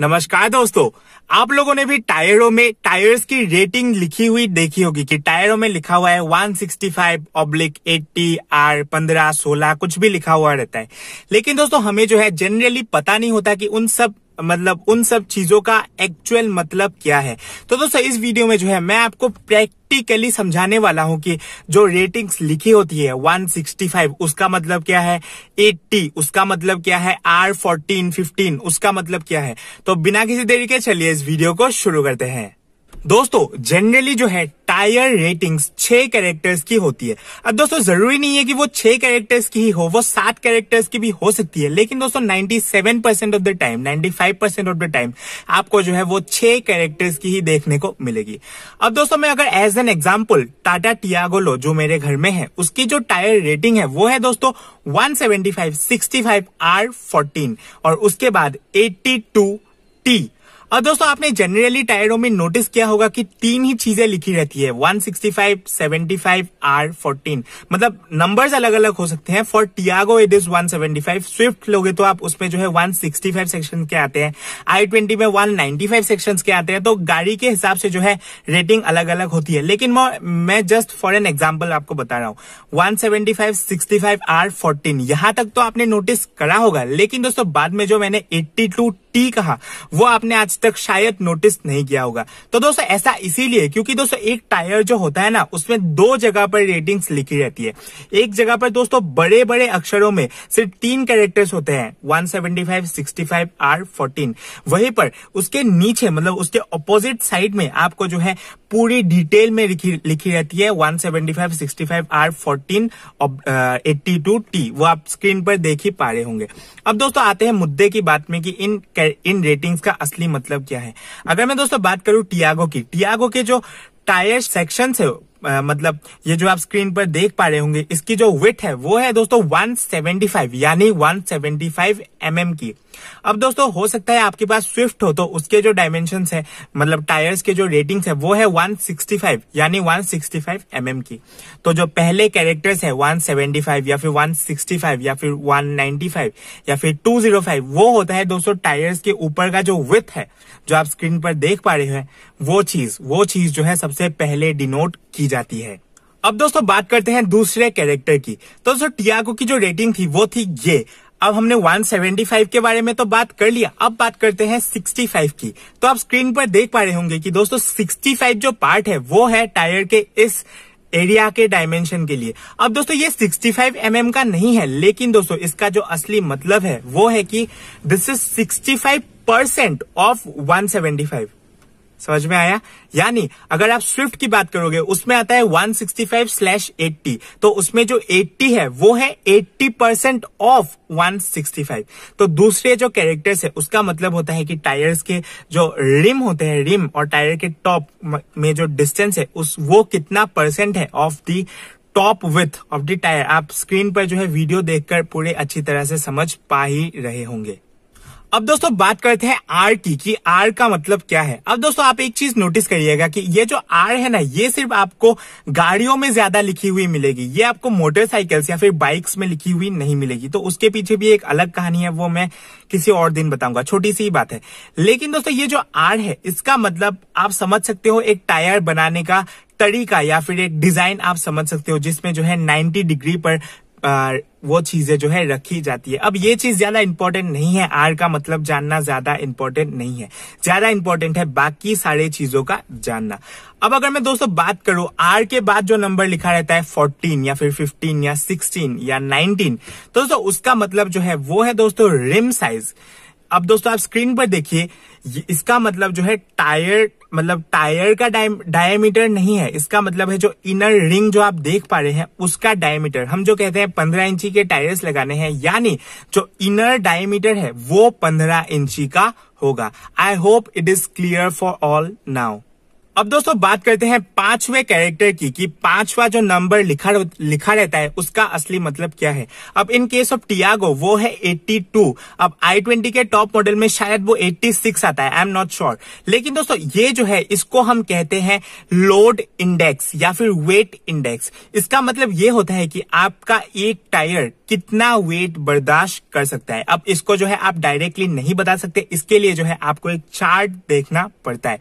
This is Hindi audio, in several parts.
नमस्कार दोस्तों आप लोगों ने भी टायरों में टायर्स की रेटिंग लिखी हुई देखी होगी कि टायरों में लिखा हुआ है 165 ऑब्लिक एट्टी आर पंद्रह सोलह कुछ भी लिखा हुआ रहता है लेकिन दोस्तों हमें जो है जनरली पता नहीं होता कि उन सब मतलब उन सब चीजों का एक्चुअल मतलब क्या है तो दोस्तों इस वीडियो में जो है मैं आपको प्रैक्टिकली समझाने वाला हूं कि जो रेटिंग्स लिखी होती है 165 उसका मतलब क्या है 80 उसका मतलब क्या है आर फोर्टीन फिफ्टीन उसका मतलब क्या है तो बिना किसी देरी के चलिए इस वीडियो को शुरू करते हैं दोस्तों जनरली जो है हायर रेटिंग्स छह कैरेक्टर्स की होती है अब दोस्तों जरूरी नहीं है कि वो छह कैरेक्टर्स की ही हो वो सात कैरेक्टर्स की भी हो सकती है लेकिन दोस्तों seven percent of the time five percent of the time आपको जो है वो छह कैरेक्टर्स की ही देखने को मिलेगी अब दोस्तों मैं अगर एज एन एग्जाम्पल टाटा टियागोलो जो मेरे घर में है उसकी जो टायर रेटिंग है वो है दोस्तों one seventy five sixty five R fourteen और उसके बाद एट्टी टू टी अब दोस्तों आपने जनरली टायरों में नोटिस किया होगा कि तीन ही चीजें लिखी रहती है 165, 75 R14 मतलब नंबर्स अलग अलग हो सकते हैं for Tiago it is 175 Swift लोगे तो आप उसमें जो है 165 सेक्शन के आते हैं आई ट्वेंटी में 195 सेक्शन के आते हैं तो गाड़ी के हिसाब से जो है रेटिंग अलग अलग होती है लेकिन मैं जस्ट फॉर एन एग्जाम्पल आपको बता रहा हूँ one seventy five sixty five R fourteen यहां तक तो आपने नोटिस करा होगा लेकिन दोस्तों बाद में जो मैंने एट्टी टी कहा वो आपने आज तक शायद नोटिस नहीं किया होगा तो दोस्तों ऐसा इसीलिए क्योंकि दोस्तों एक टायर जो होता है ना उसमें दो जगह पर रेटिंग्स लिखी रहती है एक जगह पर दोस्तों बड़े बड़े अक्षरों में सिर्फ तीन कैरेक्टर्स होते हैं 175, 65 आर फोर्टीन वहीं पर उसके नीचे मतलब उसके अपोजिट साइड में आपको जो है पूरी डिटेल में लिखी लिखी रहती है 175, five R fourteen eighty two T वो आप स्क्रीन पर देख ही पा रहे होंगे अब दोस्तों आते हैं मुद्दे की बात में कि इन इन रेटिंग्स का असली मतलब क्या है अगर मैं दोस्तों बात करूं टियागो की टियागो के जो टायर सेक्शन है आ, मतलब ये जो आप स्क्रीन पर देख पा रहे होंगे इसकी जो विथ है वो है दोस्तों 175 यानी 175 सेवेंटी mm की अब दोस्तों हो सकता है आपके पास स्विफ्ट हो तो उसके जो डायमेंशन है मतलब टायर्स के जो रेटिंग्स है वो है 165 यानी 165 सिक्सटी mm की तो जो पहले कैरेक्टर्स है 175 या फिर 165 या फिर 195 या फिर 205 वो होता है दोस्तों टायर्स के ऊपर का जो विथ है जो आप स्क्रीन पर देख पा रहे हैं वो चीज वो चीज जो है सबसे पहले डिनोट की जाती है अब दोस्तों बात करते हैं दूसरे कैरेक्टर की तो दोस्तों टियागो की जो रेटिंग थी वो थी ये अब हमने 175 के बारे में तो बात कर लिया अब बात करते हैं 65 की तो आप स्क्रीन पर देख पा रहे होंगे कि दोस्तों 65 जो पार्ट है वो है टायर के इस एरिया के डायमेंशन के लिए अब दोस्तों ये 65 फाइव mm का नहीं है लेकिन दोस्तों इसका जो असली मतलब है वो है कि दिस इज 65 परसेंट ऑफ 175 समझ में आया यानी अगर आप स्विफ्ट की बात करोगे उसमें आता है 165 स्लैश एट्टी तो उसमें जो 80 है वो है 80 परसेंट ऑफ 165 तो दूसरे जो कैरेक्टर्स है उसका मतलब होता है कि टायर्स के जो रिम होते हैं रिम और टायर के टॉप में जो डिस्टेंस है उस वो कितना परसेंट है of the top width of the tyre आप स्क्रीन पर जो है वीडियो देखकर पूरे अच्छी तरह से समझ पा ही रहे होंगे अब दोस्तों बात करते हैं आर की कि आर का मतलब क्या है अब दोस्तों आप एक चीज नोटिस करिएगा कि ये जो आर है ना ये सिर्फ आपको गाड़ियों में ज्यादा लिखी हुई मिलेगी ये आपको मोटरसाइकिल्स या फिर बाइक्स में लिखी हुई नहीं मिलेगी तो उसके पीछे भी एक अलग कहानी है वो मैं किसी और दिन बताऊंगा छोटी सी बात है लेकिन दोस्तों ये जो आर है इसका मतलब आप समझ सकते हो एक टायर बनाने का तरीका या फिर एक डिजाइन आप समझ सकते हो जिसमें जो है नाइन्टी डिग्री पर वो चीजें जो है रखी जाती है अब ये चीज ज्यादा इंपॉर्टेंट नहीं है आर का मतलब जानना ज्यादा इंपॉर्टेंट नहीं है ज्यादा इंपॉर्टेंट है बाकी सारे चीजों का जानना अब अगर मैं दोस्तों बात करूं आर के बाद जो नंबर लिखा रहता है फोर्टीन या फिर फिफ्टीन या सिक्सटीन या नाइनटीन तो दोस्तों उसका मतलब जो है वो है दोस्तों रिम साइज अब दोस्तों आप स्क्रीन पर देखिए इसका मतलब जो है टायर मतलब टायर का डायमीटर नहीं है इसका मतलब है जो इनर रिंग जो आप देख पा रहे हैं उसका डायमीटर हम जो कहते हैं पंद्रह इंची के टायर्स लगाने हैं यानी जो इनर डायमीटर है वो पंद्रह इंची का होगा I hope it is clear for all now अब दोस्तों बात करते हैं पांचवे कैरेक्टर की कि पांचवा जो नंबर लिखा लिखा रहता है उसका असली मतलब क्या है अब इन केस ऑफ टियागो वो है 82 अब आई ट्वेंटी के टॉप मॉडल में शायद वो 86 आता है आई एम नॉट श्योर लेकिन दोस्तों ये जो है इसको हम कहते हैं लोड इंडेक्स या फिर वेट इंडेक्स इसका मतलब ये होता है कि आपका एक टायर कितना वेट बर्दाश्त कर सकता है अब इसको जो है आप डायरेक्टली नहीं बता सकते इसके लिए जो है आपको एक चार्ट देखना पड़ता है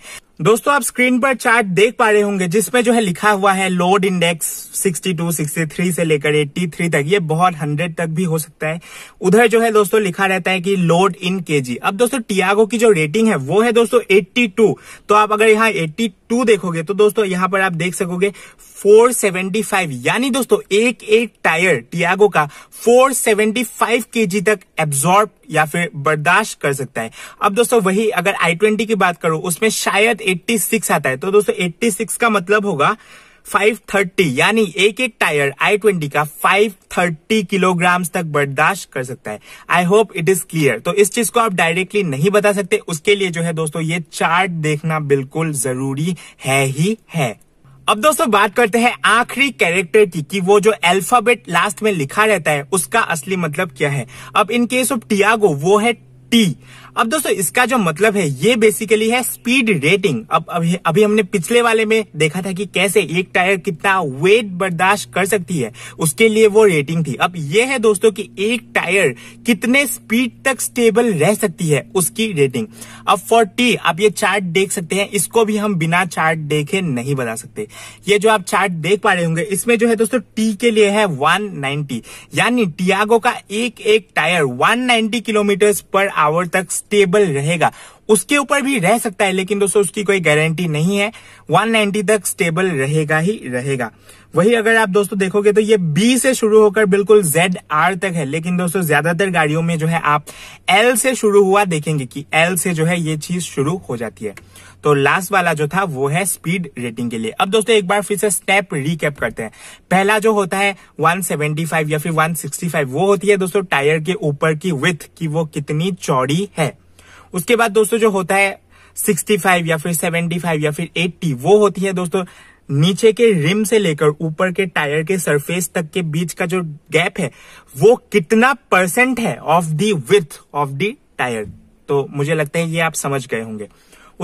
दोस्तों आप स्क्रीन पर चार्ट देख पा रहे होंगे जिसमें जो है लिखा हुआ है लोड इंडेक्स 62, 63 से लेकर 83 तक ये बहुत 100 तक भी हो सकता है उधर जो है दोस्तों लिखा रहता है कि लोड इन केजी अब दोस्तों टियागो की जो रेटिंग है वो है दोस्तों 82 तो आप अगर यहाँ 82 देखोगे तो दोस्तों यहाँ पर आप देख सकोगे 475 यानी दोस्तों एक एक टायर टियागो का 475 केजी तक एब्जॉर्ब या फिर बर्दाश्त कर सकता है अब दोस्तों वही अगर आई ट्वेंटी की बात करो उसमें शायद 86 आता है तो दोस्तों 86 का मतलब होगा 530 यानी एक एक टायर आई ट्वेंटी का 530 किलोग्राम तक बर्दाश्त कर सकता है I hope it is clear तो इस चीज को आप डायरेक्टली नहीं बता सकते उसके लिए जो है दोस्तों ये चार्ट देखना बिल्कुल जरूरी है ही है अब दोस्तों बात करते हैं आखिरी कैरेक्टर की कि वो जो अल्फाबेट लास्ट में लिखा रहता है उसका असली मतलब क्या है अब इन केस ऑफ टियागो वो है टी अब दोस्तों इसका जो मतलब है ये बेसिकली है स्पीड रेटिंग अब अभी अभी हमने पिछले वाले में देखा था कि कैसे एक टायर कितना वेट बर्दाश्त कर सकती है उसके लिए वो रेटिंग थी अब ये है दोस्तों कि एक टायर कितने स्पीड तक स्टेबल रह सकती है उसकी रेटिंग अब फॉर टी आप ये चार्ट देख सकते हैं इसको भी हम बिना चार्ट देखे नहीं बता सकते ये जो आप चार्ट देख पा रहे होंगे इसमें जो है दोस्तों टी के लिए है वन यानी टियागो का एक एक tyre one kilometre per hour तक स्टेबल रहेगा उसके ऊपर भी रह सकता है लेकिन दोस्तों उसकी कोई गारंटी नहीं है 190 तक स्टेबल रहेगा ही रहेगा वही अगर आप दोस्तों देखोगे तो ये बी से शुरू होकर बिल्कुल जेड आर तक है लेकिन दोस्तों ज्यादातर गाड़ियों में जो है आप एल से शुरू हुआ देखेंगे कि एल से जो है ये चीज शुरू हो जाती है तो लास्ट वाला जो था वो है स्पीड रेटिंग के लिए अब दोस्तों एक बार फिर से स्टेप रिकेप करते हैं पहला जो होता है 175 या फिर 165 वो होती है दोस्तों टायर के ऊपर की विथ की वो कितनी चौड़ी है उसके बाद दोस्तों जो होता है 65 या फिर 75 या फिर 80 वो होती है दोस्तों नीचे के रिम से लेकर ऊपर के टायर के सरफेस तक के बीच का जो गैप है वो कितना परसेंट है of the width of the tyre तो मुझे लगता है ये आप समझ गए होंगे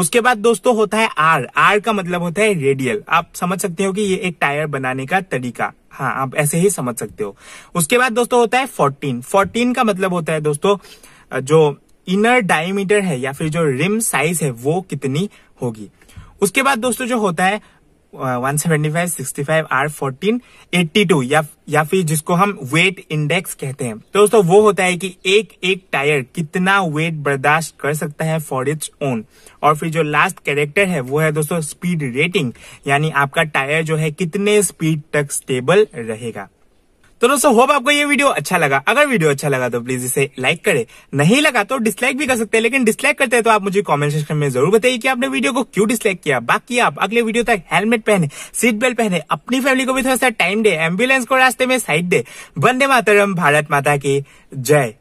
उसके बाद दोस्तों होता है आर आर का मतलब होता है रेडियल आप समझ सकते हो कि ये एक टायर बनाने का तरीका हाँ आप ऐसे ही समझ सकते हो उसके बाद दोस्तों होता है फोर्टीन फोर्टीन का मतलब होता है दोस्तों जो इनर डायमीटर है या फिर जो रिम साइज है वो कितनी होगी उसके बाद दोस्तों जो होता है 175, 65, R14, 82 या या फिर जिसको हम वेट इंडेक्स कहते हैं तो दोस्तों वो होता है कि एक एक टायर कितना वेट बर्दाश्त कर सकता है फॉर इट्स ओन और फिर जो लास्ट कैरेक्टर है वो है दोस्तों स्पीड रेटिंग यानी आपका टायर जो है कितने स्पीड तक स्टेबल रहेगा तो दोस्तों होप आपको ये वीडियो अच्छा लगा अगर वीडियो अच्छा लगा तो प्लीज इसे लाइक करें नहीं लगा तो डिसलाइक भी कर सकते हैं लेकिन डिसलाइक करते हैं तो आप मुझे कमेंट सेक्शन में जरूर बताइए कि आपने वीडियो को क्यों डिसलाइक किया बाकी आप अगले वीडियो तक हेलमेट पहने सीट बेल्ट पहने अपनी फैमिली को भी थोड़ा सा टाइम दे एम्बुलेंस को रास्ते में साइड दे वंदे मातरम भारत माता की जय